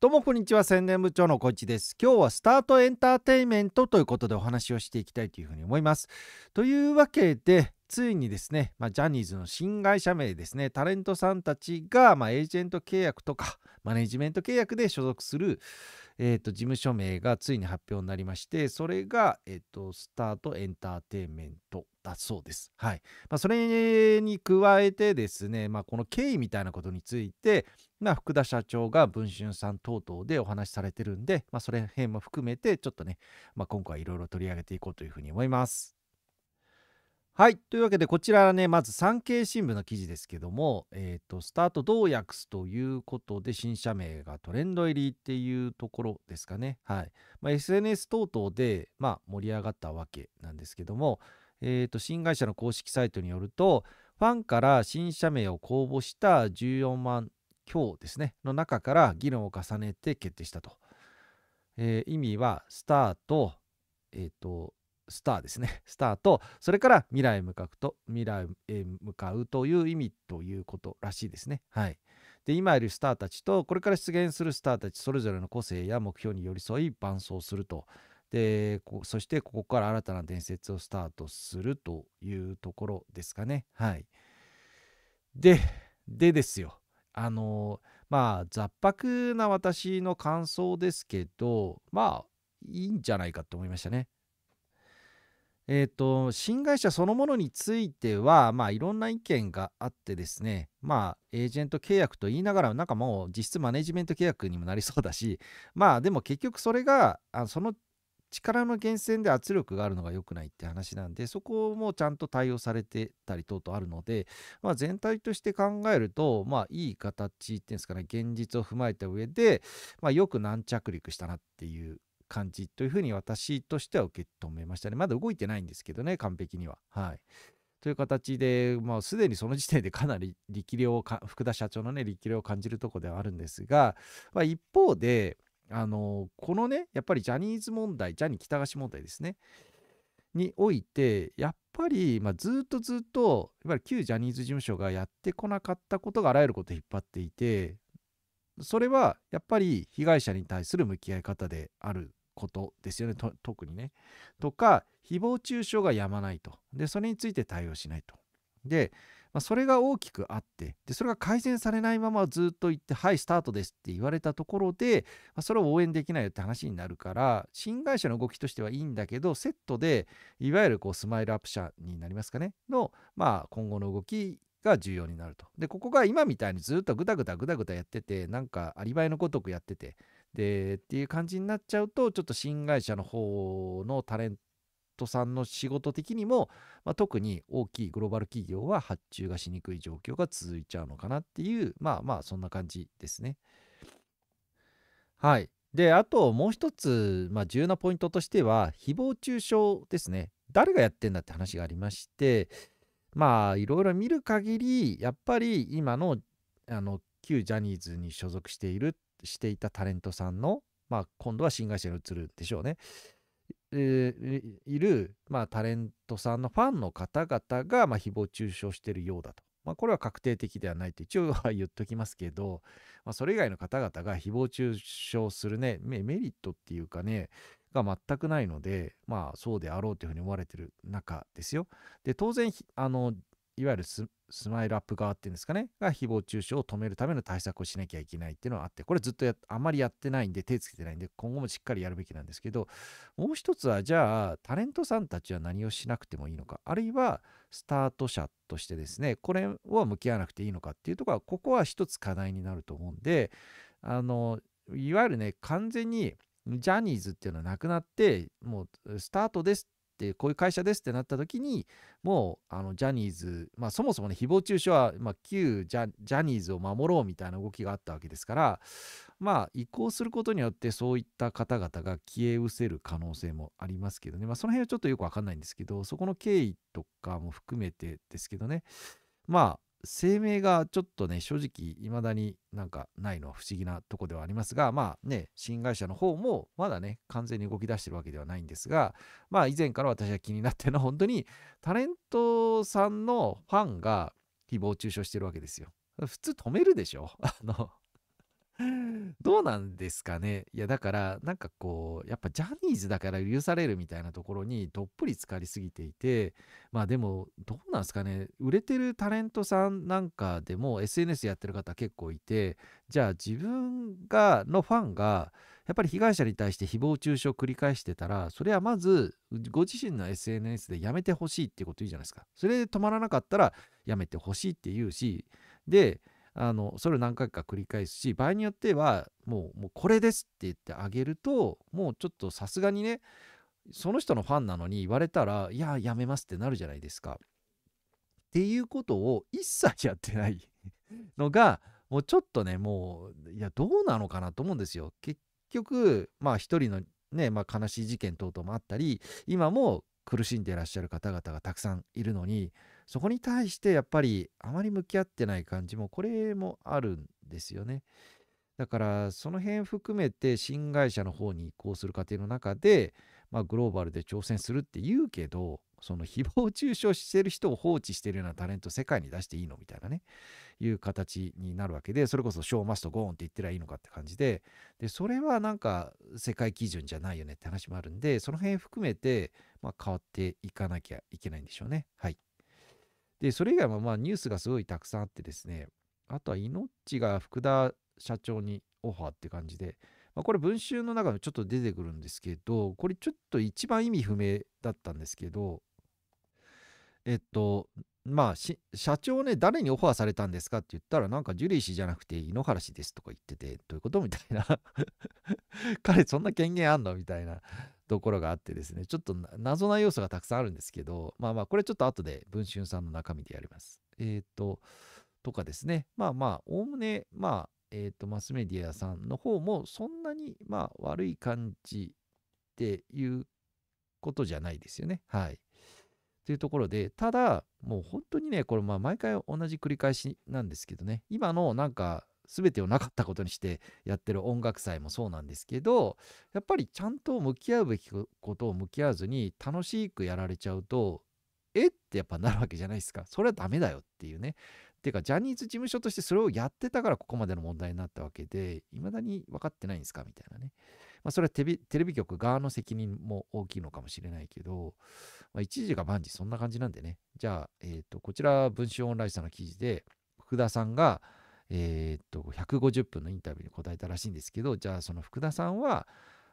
どうもこんにちは宣伝部長の小いです今日はスタートエンターテインメントということでお話をしていきたいというふうに思いますというわけでついにですね、まあ、ジャニーズの新会社名ですねタレントさんたちが、まあ、エージェント契約とかマネジメント契約で所属する、えー、と事務所名がついに発表になりまして、それが、えー、とスタートエンターテインメントだそうです。はいまあ、それに加えてですね、まあ、この経緯みたいなことについて、まあ、福田社長が文春さん等々でお話しされてるんで、まあ、それ辺も含めて、ちょっとね、まあ、今回いろいろ取り上げていこうというふうに思います。はいというわけでこちらはねまず産経新聞の記事ですけども、えーと、スタートどう訳すということで新社名がトレンド入りっていうところですかね、はいまあ、SNS 等々で、まあ、盛り上がったわけなんですけども、えーと、と新会社の公式サイトによるとファンから新社名を公募した14万強ですねの中から議論を重ねて決定したと、えー、意味はスタートえっ、ー、とスターですね スターとそれから未来へ向かうと未来へ向かうという意味ということらしいですねはいで今いるスターたちとこれから出現するスターたちそれぞれの個性や目標に寄り添い伴走するとでそしてここから新たな伝説をスタートするというところですかねはいででですよあのまあ雑白な私の感想ですけどまあいいんじゃないかと思いましたねえーと、と新会社そのものについては、まあ、いろんな意見があってですね、まあ、エージェント契約と言いながら、なんかもう実質マネジメント契約にもなりそうだし、まあでも結局それが、あその力の源泉で圧力があるのが良くないって話なんで、そこもちゃんと対応されてたり等々あるので、まあ、全体として考えると、まあいい形っていうんですかね、現実を踏まえた上で、まあよく軟着陸したなっていう感じというふうに私としては受け止めましたね。まだ動いてないんですけどね、完璧には。はい。という形で、まあ、すでにその時点でかなり力量を福田社長のね、力量を感じるとこではあるんですが、まあ、一方で、あの、このね、やっぱりジャニーズ問題、ジャニー喜多川氏問題ですね、において、やっぱり、まあ、ずっとずっと、やっぱり旧ジャニーズ事務所がやってこなかったことがあらゆることを引っ張っていて、それはやっぱり被害者に対する向き合い方であることですよね特にね。とか誹謗中傷がやまないと。でそれについて対応しないと。で、まあ、それが大きくあってでそれが改善されないままずっと言って「はいスタートです」って言われたところで、まあ、それを応援できないよって話になるから新会社の動きとしてはいいんだけどセットでいわゆるこうスマイルアップ社になりますかねの、まあ、今後の動きが重要になると。でここが今みたいにずっとグダグダグダグダやっててなんかアリバイのごとくやっててでっていう感じになっちゃうとちょっと新会社の方のタレントさんの仕事的にも、まあ、特に大きいグローバル企業は発注がしにくい状況が続いちゃうのかなっていうまあまあそんな感じですね。はい。で、あともう一つ、まあ、重要なポイントとしては、誹謗中傷ですね。誰がやってんだって話がありまして、まあ、いろいろ見る限り、やっぱり今のあの旧ジャニーズに所属しているしていたタレントさんの、まあ、今度は新会社に移るでしょうね。えー、いる、まあ、タレントさんのファンの方々が、まあ、誹謗中傷しているようだと。まあ、これは確定的ではないと一応は 言っときますけど、まあ、それ以外の方々が誹謗中傷するね、メリットっていうかね、が全くないので、まあそうであろうというふうに思われている中ですよ。で、当然、あの、いわゆるスマイルアップ側っていうんですかね、が誹謗中傷を止めるための対策をしなきゃいけないっていうのはあって、これずっとやあまりやってないんで、手つけてないんで、今後もしっかりやるべきなんですけど、もう一つは、じゃあ、タレントさんたちは何をしなくてもいいのか、あるいはスタート者としてですね、これは向き合わなくていいのかっていうところは、ここは一つ課題になると思うんで、あの、いわゆるね、完全に、ジャニーズっていうのはなくなって、もうスタートですってこういう会社ですってなった時にもうあのジャニーズ、まあ、そもそもね誹謗中傷は、まあ、旧ジャニーズを守ろうみたいな動きがあったわけですからまあ移行することによってそういった方々が消え失せる可能性もありますけどね、まあ、その辺はちょっとよく分かんないんですけどそこの経緯とかも含めてですけどねまあ声明がちょっとね、正直、未だになんかないのは不思議なとこではありますが、まあね、新会社の方もまだね、完全に動き出してるわけではないんですが、まあ以前から私は気になってるのは本当にタレントさんのファンが誹謗中傷してるわけですよ。普通止めるでしょあの どうなんですかねいや、だから、なんかこう、やっぱジャニーズだから許されるみたいなところにどっぷり浸かりすぎていて、まあでも、どうなんですかね売れてるタレントさんなんかでも SNS やってる方結構いて、じゃあ自分が、のファンが、やっぱり被害者に対して誹謗中傷を繰り返してたら、それはまず、ご自身の SNS でやめてほしいってこといいじゃないですか。それで止まらなかったら、やめてほしいって言うし、で、あのそれを何回か繰り返すし場合によってはもうもうこれですって言ってあげるともうちょっとさすがにねその人のファンなのに言われたらいややめますってなるじゃないですか。っていうことを一切やってないのがもうちょっとねもういやどうなのかなと思うんですよ。結局まあ一人のね、まあ、悲しい事件等々もあったり今も苦しんでいらっしゃる方々がたくさんいるのにそこに対してやっぱりあまり向き合ってない感じもこれもあるんですよね。だからその辺含めて新会社の方に移行する過程の中で、まあ、グローバルで挑戦するって言うけどその誹謗中傷してる人を放置してるようなタレント世界に出していいのみたいなねいう形になるわけでそれこそ「ショーマストゴーン」って言ってりゃいいのかって感じででそれはなんか世界基準じゃないよねって話もあるんでその辺含めて、まあ、変わっていかなきゃいけないんでしょうねはい。で、それ以外もまあニュースがすごいたくさんあってですね、あとは命が福田社長にオファーって感じで、まあ、これ文集の中でちょっと出てくるんですけど、これちょっと一番意味不明だったんですけど、えっと、まあ、社長ね、誰にオファーされたんですかって言ったら、なんかジュリー氏じゃなくて井ノ原氏ですとか言ってて、どういうことみたいな 彼そんな権限あんのみたいなところがあってですね、ちょっと謎な要素がたくさんあるんですけど、まあまあ、これちょっと後で文春さんの中身でやります。えっ、ー、と、とかですね、まあまあ、おおむね、まあ、えっ、ー、と、マスメディアさんの方もそんなに、まあ、悪い感じっていうことじゃないですよね。はい。というところで、ただ、もう本当にね、これ、まあ、毎回同じ繰り返しなんですけどね、今のなんか、全てをなかったことにしてやってる音楽祭もそうなんですけどやっぱりちゃんと向き合うべきことを向き合わずに楽しくやられちゃうとえってやっぱなるわけじゃないですかそれはダメだよっていうねていうかジャニーズ事務所としてそれをやってたからここまでの問題になったわけでいまだに分かってないんですかみたいなね、まあ、それはテレビ局側の責任も大きいのかもしれないけど、まあ、一時が万事そんな感じなんでねじゃあ、えーとこちら文春オンラインさんの記事で福田さんが「えー、っと、150分のインタビューに答えたらしいんですけど、じゃあその福田さんは、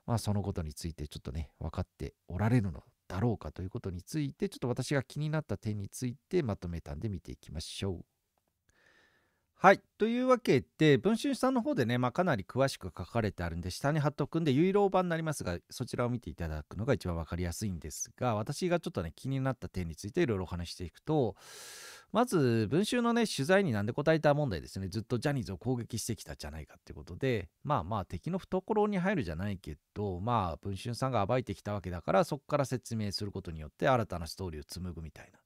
まあそのことについてちょっとね、分かっておられるのだろうかということについて、ちょっと私が気になった点についてまとめたんで見ていきましょう。はい。というわけで、文春さんの方でね、まあ、かなり詳しく書かれてあるんで、下に貼っとくんで、有料版になりますが、そちらを見ていただくのが一番分かりやすいんですが、私がちょっとね、気になった点についていろいろお話していくと、まず文集のね取材になんで答えた問題ですねずっとジャニーズを攻撃してきたじゃないかってことでまあまあ敵の懐に入るじゃないけどまあ文春さんが暴いてきたわけだからそこから説明することによって新たなストーリーを紡ぐみたいな。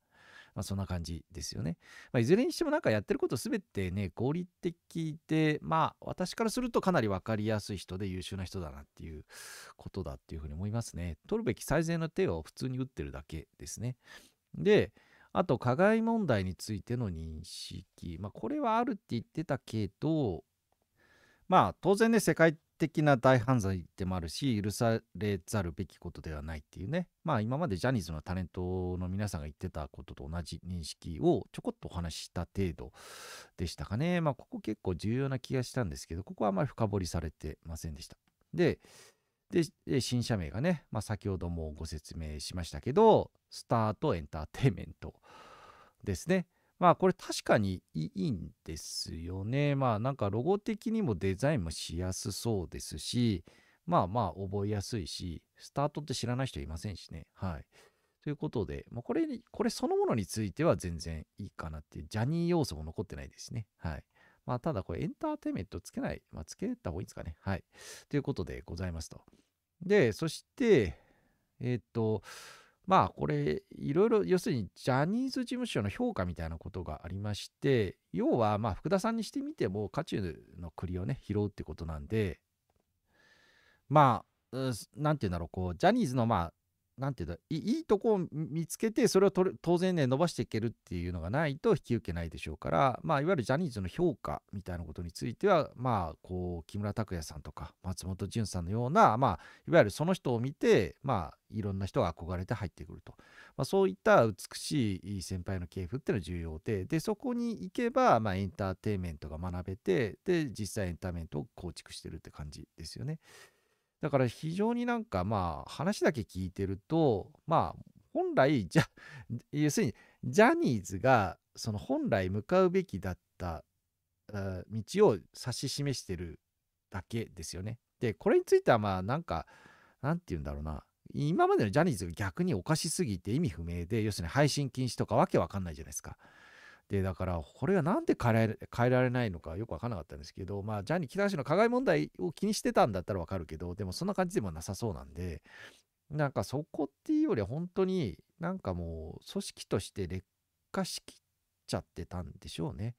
まあ、そんな感じですよね。まあ、いずれにしてもなんかやってることすべてね、合理的で、まあ、私からするとかなりわかりやすい人で優秀な人だなっていうことだっていうふうに思いますね。取るべき最善の手を普通に打ってるだけですね。で、あと、加害問題についての認識。まあ、これはあるって言ってたけど、まあ、当然ね、世界的な大犯罪でもあるし、許されざるべきことではないっていうね、まあ、今までジャニーズのタレントの皆さんが言ってたことと同じ認識をちょこっとお話しした程度でしたかね。まあ、ここ結構重要な気がしたんですけど、ここはあまり深掘りされてませんでした。で、で新社名がね、まあ、先ほどもご説明しましたけどスタートエンターテインメントですねまあこれ確かにいいんですよねまあなんかロゴ的にもデザインもしやすそうですしまあまあ覚えやすいしスタートって知らない人いませんしねはいということで、まあ、これこれそのものについては全然いいかなっていうジャニー要素も残ってないですねはいまあ、ただこれエンターテイメントつけない。まあ、つけた方がいいんですかね。はい。ということでございますと。で、そして、えー、っと、まあこれいろいろ要するにジャニーズ事務所の評価みたいなことがありまして要はまあ福田さんにしてみても渦中の栗をね拾うってことなんでまあ何て言うんだろうこうジャニーズのまあ何ていうんだいいとこを見つけてそれを当然ね伸ばしていけるっていうのがないと引き受けないでしょうから、まあ、いわゆるジャニーズの評価みたいなことについては、まあ、こう木村拓哉さんとか松本潤さんのような、まあ、いわゆるその人を見て、まあ、いろんな人が憧れて入ってくると、まあ、そういった美しい先輩の系譜っていうのは重要ででそこに行けば、まあ、エンターテインメントが学べてで実際エンターテインメントを構築してるって感じですよね。だから非常になんかまあ話だけ聞いてるとまあ本来じゃ 要するにジャニーズがその本来向かうべきだった道を指し示してるだけですよね。でこれについてはまあなんかなんて言うんだろうな今までのジャニーズが逆におかしすぎて意味不明で要するに配信禁止とかわけわかんないじゃないですか。で、だから、これが何で変え変えられないのかよくわからなかったんですけど、まあ、ジャニー喜多川氏の加害問題を気にしてたんだったらわかるけど、でもそんな感じでもなさそうなんで、なんかそこっていうよりは本当になんかもう組織として劣化しきっちゃってたんでしょうね。だか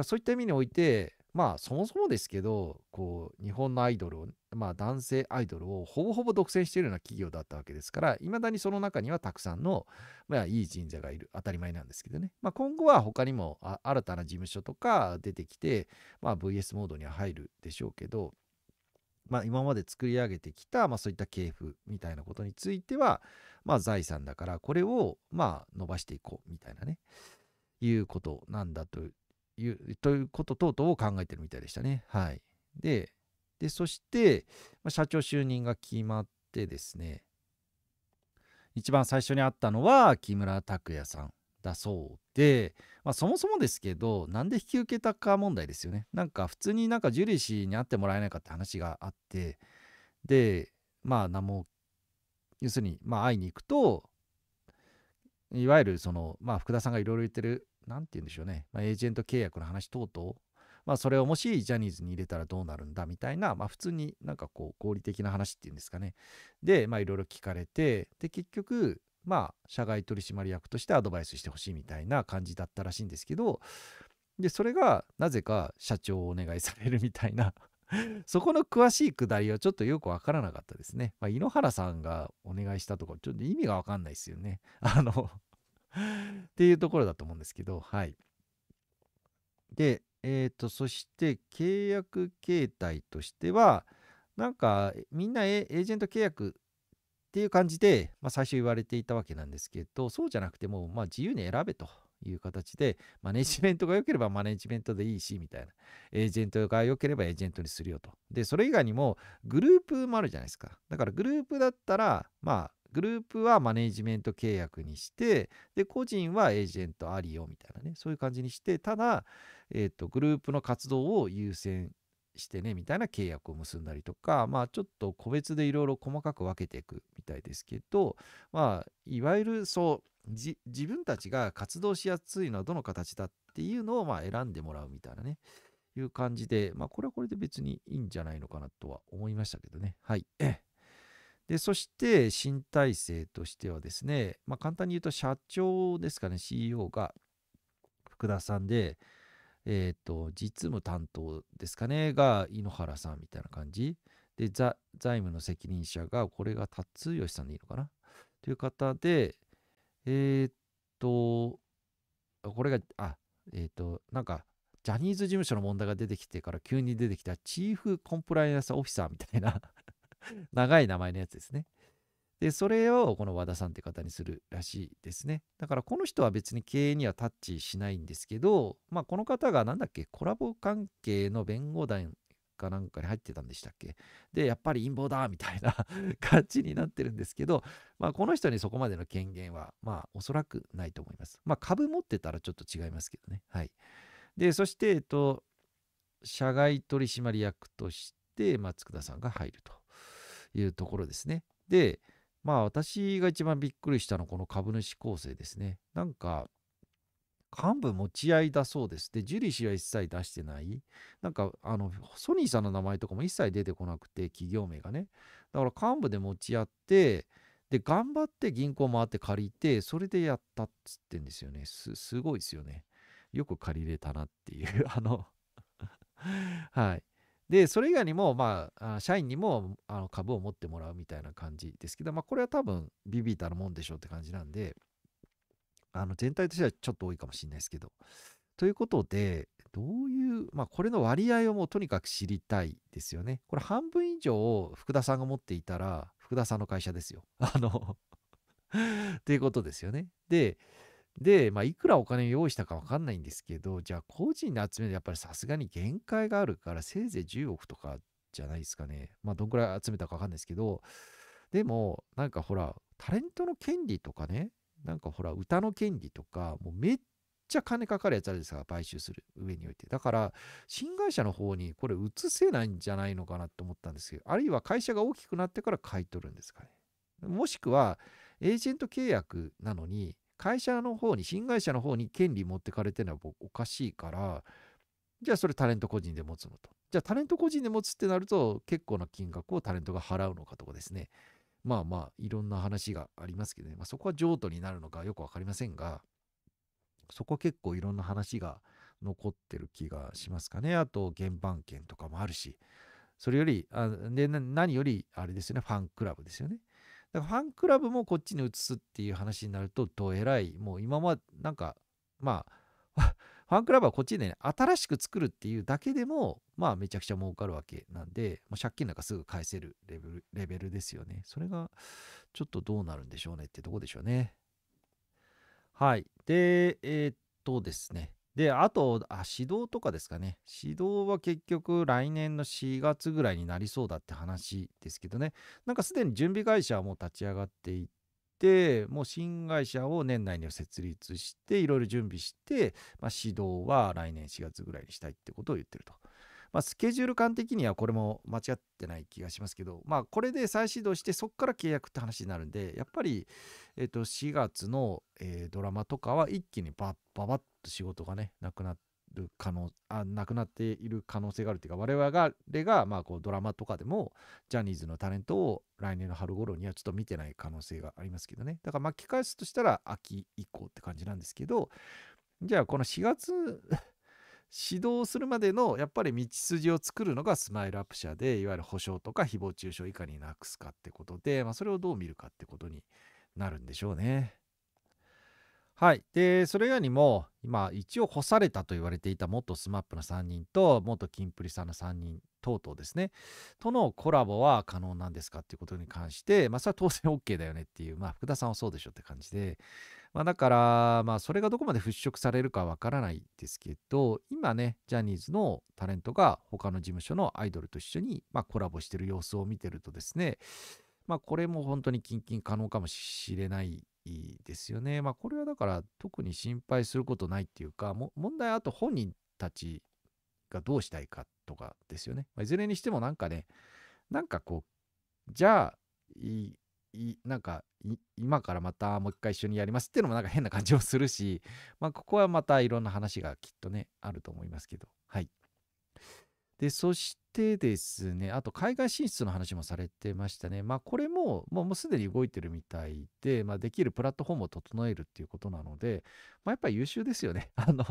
らそういった意味において、まあそもそもですけどこう日本のアイドルを、まあ、男性アイドルをほぼほぼ独占しているような企業だったわけですからいまだにその中にはたくさんの、まあ、いい人材がいる当たり前なんですけどね、まあ、今後は他にも新たな事務所とか出てきて、まあ、VS モードには入るでしょうけど、まあ、今まで作り上げてきた、まあ、そういった系譜みたいなことについては、まあ、財産だからこれをまあ伸ばしていこうみたいなねいうことなんだというということ等々を考えてるみたいでしたね。はい、ででそして、まあ、社長就任が決まってですね一番最初に会ったのは木村拓哉さんだそうで、まあ、そもそもですけどなんで引き受けたか問題ですよね。なんか普通になんかジュリー氏に会ってもらえないかって話があってでまあ何も要するにまあ会いに行くといわゆるそのまあ福田さんがいろいろ言ってる何て言うんでしょうね、まあ、エージェント契約の話等々、まあ、それをもしジャニーズに入れたらどうなるんだみたいな、まあ、普通になんかこう合理的な話っていうんですかね。で、まあ、いろいろ聞かれて、で、結局、まあ、社外取締役としてアドバイスしてほしいみたいな感じだったらしいんですけど、で、それがなぜか社長をお願いされるみたいな そこの詳しいくだりはちょっとよくわからなかったですね。まあ、井ノ原さんがお願いしたとか、ちょっと意味がわかんないですよね。あの っていうところだと思うんですけど、はい。で、えっ、ー、と、そして契約形態としては、なんかみんなエージェント契約っていう感じで、まあ、最初言われていたわけなんですけど、そうじゃなくても、まあ、自由に選べという形で、マネジメントが良ければマネジメントでいいし、みたいな。エージェントが良ければエージェントにするよと。で、それ以外にもグループもあるじゃないですか。だからグループだったら、まあ、グループはマネジメント契約にしてで個人はエージェントありよみたいなねそういう感じにしてただ、えーと、グループの活動を優先してねみたいな契約を結んだりとかまあちょっと個別でいろいろ細かく分けていくみたいですけどまあいわゆるそう自分たちが活動しやすいのはどの形だっていうのをまあ選んでもらうみたいなねいう感じでまあこれはこれで別にいいんじゃないのかなとは思いましたけどねはい。でそして新体制としてはですね、まあ、簡単に言うと社長ですかね CEO が福田さんで、えっ、ー、と実務担当ですかねが井ノ原さんみたいな感じで財務の責任者がこれが辰吉さんでいいのかなという方でえっ、とこれがあえっ、となんかジャニーズ事務所の問題が出てきてから急に出てきたチーフコンプライアンスオフィサーみたいな 長い名前のやつですね。で、それをこの和田さんって方にするらしいですね。だからこの人は別に経営にはタッチしないんですけど、まあこの方がなんだっけ、コラボ関係の弁護団かなんかに入ってたんでしたっけで、やっぱり陰謀だみたいな 感じになってるんですけど、まあこの人にそこまでの権限は、まあおそらくないと思います。まあ株持ってたらちょっと違いますけどね。はい。で、そして、えっと、社外取締役として松倉さんが入ると。いうところですね。で、まあ私が一番びっくりしたのはこの株主構成ですね。なんか、幹部持ち合いだそうです。で、ジュリー氏は一切出してない。なんか、あの、ソニーさんの名前とかも一切出てこなくて、企業名がね。だから幹部で持ち合って、で、頑張って銀行回って借りて、それでやったっつってんですよね。す、すごいですよね。よく借りれたなっていう、あのはい。でそれ以外にも、まあ、社員にもあの株を持ってもらうみたいな感じですけど、まあ、これは多分ビビータのもんでしょうって感じなんであの全体としてはちょっと多いかもしれないですけど。ということでどういう、まあ、これの割合をもうとにかく知りたいですよね。これ半分以上福田さんが持っていたら福田さんの会社ですよ。あの っていうことですよね。でで、まあ、いくらお金用意したか分かんないんですけど、じゃあ個人で集めるやっぱりさすがに限界があるから、せいぜい10億とかじゃないですかね。まあ、どんくらい集めたか分かんないですけど、でも、なんかほら、タレントの権利とかね、なんかほら、歌の権利とか、もうめっちゃ金かかるやつあるんですが、買収する上において。だから、新会社の方にこれ移せないんじゃないのかなと思ったんですけど、あるいは会社が大きくなってから買い取るんですかね。もしくは、エージェント契約なのに、会社の方に、新会社の方に権利持ってかれてるのは僕おかしいから、じゃあそれタレント個人で持つのと。じゃあタレント個人で持つってなると結構な金額をタレントが払うのかとかですね。まあまあいろんな話がありますけどね、まあ、そこは譲渡になるのかよく分かりませんが、そこは結構いろんな話が残ってる気がしますかね。あと原版権とかもあるし、それより、あで何よりあれですよね、ファンクラブですよね。だからファンクラブもこっちに移すっていう話になると、どえらい、もう今まで、なんか、まあ、ファンクラブはこっちで、ね、新しく作るっていうだけでも、まあ、めちゃくちゃ儲かるわけなんで、もう借金なんかすぐ返せるレベルレベルですよね。それが、ちょっとどうなるんでしょうねってとこでしょうね。はい。で、えー、っとですね。で、あと、あ、指導とかですかね。指導は結局来年の4月ぐらいになりそうだって話ですけどね。なんかすでに準備会社はもう立ち上がっていて、もう新会社を年内に設立して、いろいろ準備して、まあ、指導は来年4月ぐらいにしたいってことを言ってると。まあ、スケジュール感的にはこれも間違ってない気がしますけど、まあ、これで再始動してそこから契約って話になるんでやっぱり、えー、と4月の、えー、ドラマとかは一気にバッババッと仕事がねなくなる可能あなくなっている可能性があるというか我々がが、まあ、こうドラマとかでもジャニーズのタレントを来年の春頃にはちょっと見てない可能性がありますけどねだから巻き返すとしたら秋以降って感じなんですけどじゃあこの4月指導するまでのやっぱり道筋を作るのがスマイルアップ社でいわゆる保証とか誹謗中傷いかになくすかってことで、まあ、それをどう見るかってことになるんでしょうね。はい。で、それ以外にも、今、一応干されたと言われていた元 SMAP の3人と、元キンプリさんの3人等々ですね、とのコラボは可能なんですかっていうことに関して、まあ、それは当然 OK だよねっていう、まあ、福田さんはそうでしょって感じで、まあ、だから、まあ、それがどこまで払拭されるかわからないですけど、今ね、ジャニーズのタレントが他の事務所のアイドルと一緒に、まあ、コラボしてる様子を見てるとですね、まあ、これも本当に近々可能かもしれないですよね。まあ、これはだから特に心配することないっていうか、問題はあと本人たちがどうしたいかとかですよね。まあ、いずれにしてもなんかね、なんかこう、じゃあ、いなんか今からまたもう一回一緒にやりますっていうのもなんか変な感じもするし、まあ、ここはまたいろんな話がきっとねあると思いますけどはいでそしてですねあと海外進出の話もされてましたねまあこれももうすでに動いてるみたいで、まあ、できるプラットフォームを整えるっていうことなので、まあ、やっぱり優秀ですよね あの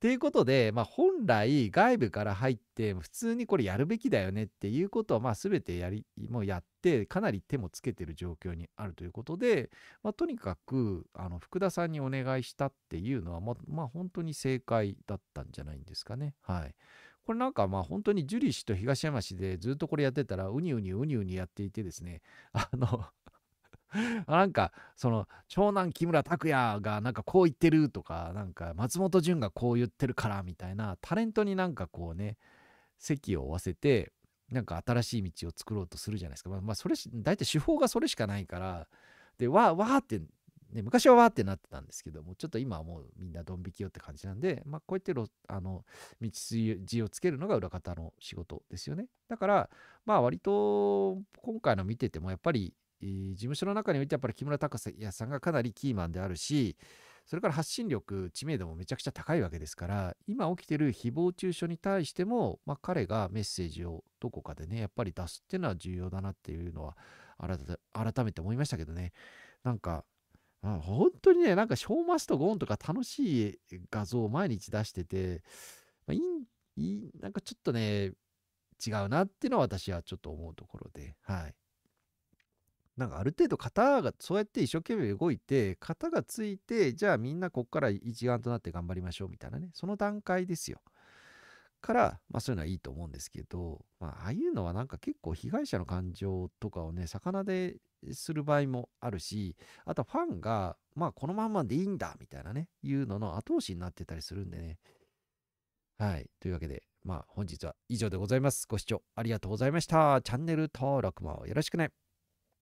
とていうことで、まあ、本来外部から入って普通にこれやるべきだよねっていうことはまあ全てやりもうやってかなり手もつけてる状況にあるということで、まあ、とにかくあの福田さんにお願いしたっていうのは、ままあ本当に正解だったんじゃないんですかね。はい、これなんかまあ本当に樹里氏と東山氏でずっとこれやってたらうにうにうにうにやっていてですねあの なんか、その、長男木村拓哉がなんかこう言ってるとか、なんか松本潤がこう言ってるからみたいな、タレントになんかこうね、席を追わせて、なんか新しい道を作ろうとするじゃないですか。まあ、まあ、それ、大体手法がそれしかないから、で、わー、わーって、ね、昔はわーってなってたんですけども、ちょっと今はもうみんなドン引きよって感じなんで、まあ、こうやってあの道筋をつけるのが裏方の仕事ですよね。だから、まあ割と今回の見ててもやっぱり事務所の中においてやっぱり木村拓哉さんがかなりキーマンであるし、それから発信力、知名度もめちゃくちゃ高いわけですから、今起きてる誹謗中傷に対しても、まあ、彼がメッセージをどこかでね、やっぱり出すっていうのは重要だなっていうのは改、改めて思いましたけどね。なんか、うん、本当にね、なんかショーマストゴーンとか楽しい画像を毎日出してて、まあ、いいなんかちょっとね、違うなっていうのは私はちょっと思うところで、はい。なんかある程度型がそうやって一生懸命動いて型がついてじゃあみんなこっから一丸となって頑張りましょうみたいなねその段階ですよ。から、まあ、そういうのはいいと思うんですけど、まあ、ああいうのはなんか結構被害者の感情とかをね魚でする場合もあるしあとファンがまあこのまんまでいいんだみたいなねいうのの後押しになってたりするんでねはいというわけでまあ本日は以上でございますご視聴ありがとうございましたチャンネル登録もよろしくね